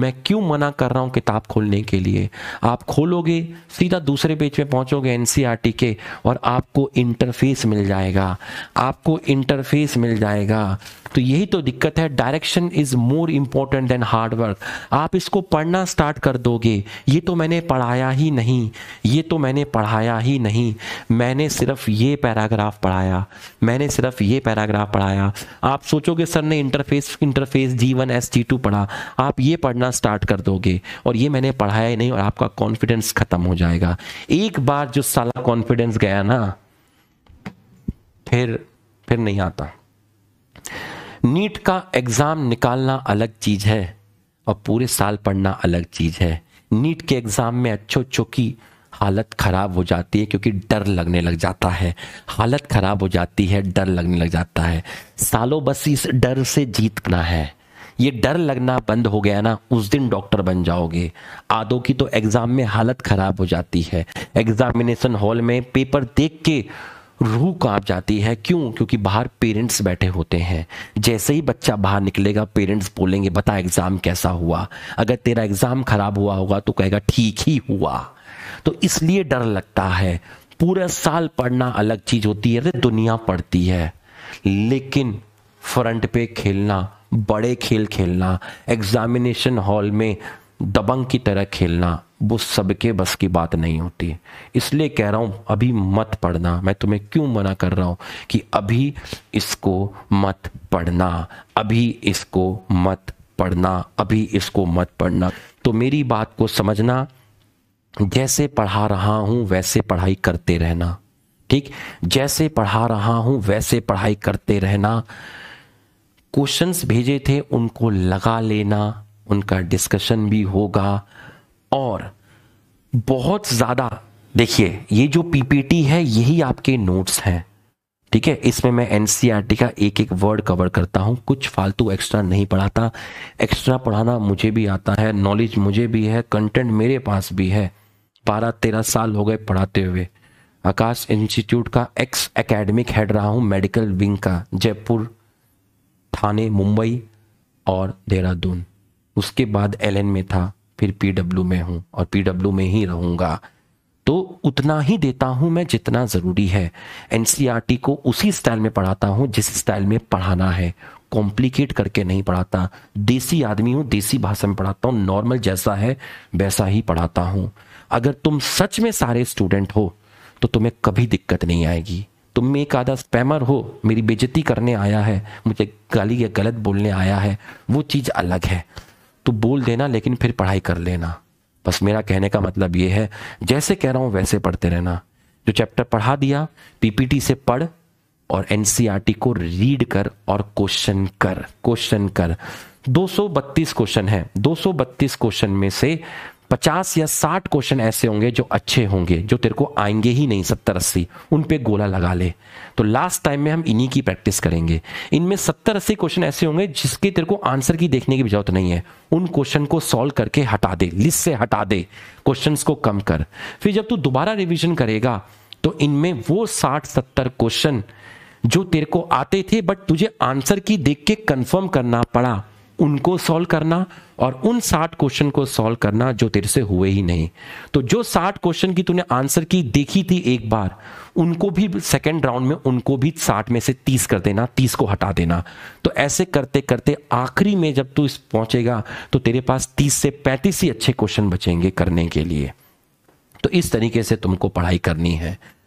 मैं क्यों मना कर रहा हूँ किताब खोलने के लिए आप खोलोगे सीधा दूसरे पेज पे पहुंचोगे एन e के और आपको इंटरफेस मिल जाएगा आपको इंटरफेस मिल जाएगा तो यही तो दिक्कत है direction is more important than hard work आप इसको पढ़ना स्टार्ट कर दोगे ये तो मैंने पढ़ाया ही नहीं ये तो मैंने पढ़ाया ही नहीं मैंने सिर्फ ये पैराग्राफ पढ़ाया मैंने सिर्फ ये पैराग्राफ पढ़ाया आप सोचोगे सर ने interface interface G one S G two पढ़ा आप ये पढ़ना स्टार्ट कर दोगे और ये मैंने पढ़ाया ही नहीं और आपका कॉन्फिडेंस खत्म हो जाएगा एक बार जो साला कॉन्फिडेंस गया ना फिर फिर नहीं आता नीट का एग्ज़ाम निकालना अलग चीज़ है और पूरे साल पढ़ना अलग चीज़ है नीट के एग्ज़ाम में अच्छो चौकी हालत ख़राब हो जाती है क्योंकि डर लगने लग जाता है हालत ख़राब हो जाती है डर लगने लग जाता है सालों बस इस डर से जीतना है ये डर लगना बंद हो गया ना उस दिन डॉक्टर बन जाओगे आदों की तो एग्ज़ाम में हालत ख़राब हो जाती है एग्ज़ामिनेशन हॉल में पेपर देख के रूह कांप जाती है क्यों क्योंकि बाहर पेरेंट्स बैठे होते हैं जैसे ही बच्चा बाहर निकलेगा पेरेंट्स बोलेंगे बता एग्ज़ाम कैसा हुआ अगर तेरा एग्ज़ाम ख़राब हुआ होगा तो कहेगा ठीक ही हुआ तो इसलिए डर लगता है पूरा साल पढ़ना अलग चीज़ होती है अरे दुनिया पढ़ती है लेकिन फ्रंट पे खेलना बड़े खेल खेलना एग्जामिनेशन हॉल में दबंग की तरह खेलना वो सबके बस की बात नहीं होती इसलिए कह रहा हूं अभी मत पढ़ना मैं तुम्हें क्यों मना कर रहा हूं कि अभी इसको मत पढ़ना अभी इसको मत पढ़ना अभी इसको मत पढ़ना तो मेरी बात को समझना जैसे पढ़ा रहा हूं वैसे पढ़ाई करते रहना ठीक जैसे पढ़ा रहा हूं वैसे पढ़ाई करते रहना क्वेश्चंस भेजे थे उनको लगा लेना उनका डिस्कशन भी होगा और बहुत ज्यादा देखिए ये जो पीपीटी है यही आपके नोट्स हैं ठीक है इसमें मैं एनसीईआरटी e का एक एक वर्ड कवर करता हूँ कुछ फालतू एक्स्ट्रा नहीं पढ़ाता एक्स्ट्रा पढ़ाना मुझे भी आता है नॉलेज मुझे भी है कंटेंट मेरे पास भी है बारह तेरह साल हो गए पढ़ाते हुए आकाश इंस्टीट्यूट का एक्स एकेडमिक हेड रहा हूँ मेडिकल विंग का जयपुर थाने मुंबई और देहरादून उसके बाद एल में था फिर पीडब्ल्यू में हूँ और पीडब्ल्यू में ही रहूँगा तो उतना ही देता हूं मैं जितना जरूरी है एनसीईआरटी e को उसी स्टाइल में पढ़ाता हूं जिस स्टाइल में पढ़ाना है कॉम्प्लिकेट करके नहीं पढ़ाता देसी आदमी हूं देसी भाषा में पढ़ाता हूं नॉर्मल जैसा है वैसा ही पढ़ाता हूं अगर तुम सच में सारे स्टूडेंट हो तो तुम्हें कभी दिक्कत नहीं आएगी तुम में एक आधा स्पैमर हो मेरी बेजती करने आया है मुझे गाली या गलत बोलने आया है वो चीज़ अलग है तो बोल देना लेकिन फिर पढ़ाई कर लेना बस मेरा कहने का मतलब ये है जैसे कह रहा हूँ वैसे पढ़ते रहना जो चैप्टर पढ़ा दिया पीपीटी से पढ़ और एनसीईआरटी e को रीड कर और क्वेश्चन कर क्वेश्चन कर 232 क्वेश्चन है 232 क्वेश्चन में से पचास या साठ क्वेश्चन ऐसे होंगे जो अच्छे होंगे जो तेरे को आएंगे ही नहीं सत्तर अस्सी उन पे गोला लगा ले तो लास्ट टाइम में हम इन्हीं की प्रैक्टिस करेंगे इनमें सत्तर अस्सी क्वेश्चन ऐसे होंगे जिसके तेरे को आंसर की देखने की जरूरत नहीं है उन क्वेश्चन को सॉल्व करके हटा दे लिस्ट से हटा दे क्वेश्चन को कम कर फिर जब तू दोबारा रिविजन करेगा तो इनमें वो साठ सत्तर क्वेश्चन जो तेरे को आते थे बट तुझे आंसर की देख के कंफर्म करना पड़ा उनको सॉल्व करना और उन साठ क्वेश्चन को सॉल्व करना जो तेरे से हुए ही नहीं तो जो साठ क्वेश्चन की तूने आंसर की देखी थी एक बार उनको भी सेकेंड राउंड में उनको भी साठ में से तीस कर देना तीस को हटा देना तो ऐसे करते करते आखिरी में जब तू इस पहुंचेगा तो तेरे पास तीस से पैंतीस ही अच्छे क्वेश्चन बचेंगे करने के लिए तो इस तरीके से तुमको पढ़ाई करनी है